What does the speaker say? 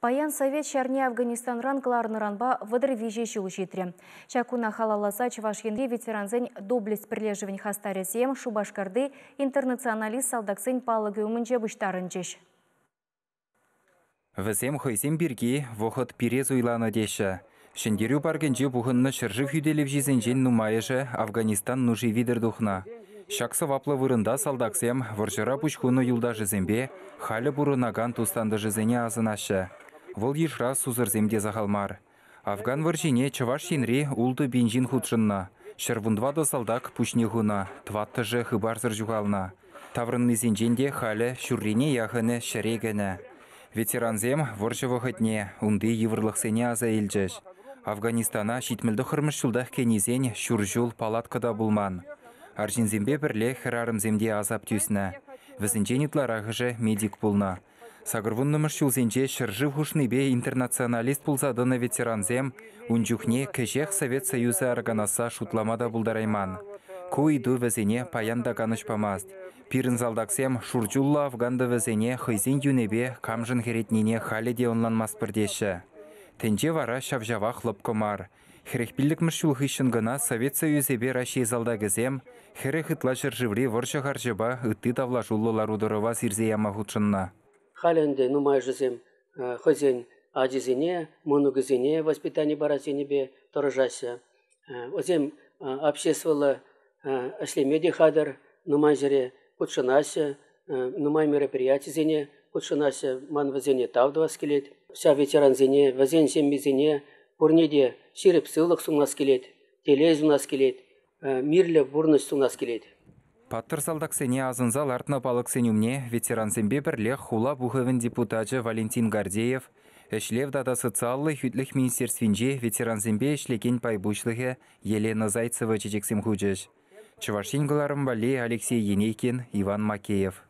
Паян совет шәрне Афганистанран кларныранба вадыр вижеші ұжетірі. Чакуна халаласа чывашкенде ветеранзен доблесть Хастаря Зем шубашкарды интернационалист салдаксын палығы өмінже бұштарын жеш. Візем хойсем бірге Пирезу перез ойланы Шендирю Шендерю Бухан на Шержив Юделев Нумаеже Афганистан нужи видер Духна. Шақсы ваплы вырында салдаксем, варжыра пучхуны юлда жызембе, буру наган тустанды жызене азынашы вол ешра сузырземде зағалмар. Афган варжине чаваш сенре улды бенжин худшынна. да салдак пушне хуна, тватты же хыбарзыр жугална. Таврынны зенженде халі шүррене яхыны шәрегіні. Ветеранзем вұржывы хытне, унды сене аза елжеш. Афганистана шитмілді хырмыш жылдах кенезен шүржул палаткада булман. Аржинзембе бірле земде азап тюсіні. Візінжен медик Сағырвыннымыш жылзенже шыржы ғушныбе интернационалист бұлзадыны ветеранзем, унчухне кәжек Совет Союзы арганаса шутламада бұлдарайман. Куиду візене паянда ганышпамаст. залдаксем шуржулла афганды візене хызин юнебе камжын херетнене халеде онланмас бірдеші. Тенче вара шавжава хлопкомар. Хрехпілдікміш жылғышын гына Совет Союзебе Рашей залда гізем, хері хытла жыржыври воршағар жыба үтті давла жуллылар удырова халенде нумайжызем э, хозяин адизине, монугызине воспитание баразинебе торжася. Э, озем э, общественно ашлемеде меди нумай жере кутшынася, нумай зине, кутшынася, ман вазине тавдва скелет. Вся ветеранзине, вазен пурнеде бурнеде ширіп сумна скелет, скелет, телез келет, бурность у нас скелет. Паттыр салдак сене азынзал сенімне ветеран хула бұғывын депутаты Валентин Гардеев, Эшлев дада социаллы хүтлік министерствинже ветеран зембе эшлеген пайбушлығы Елена Зайцева чечексем хучыш. Чувашин бәлі Алексей Енейкин, Иван Макеев.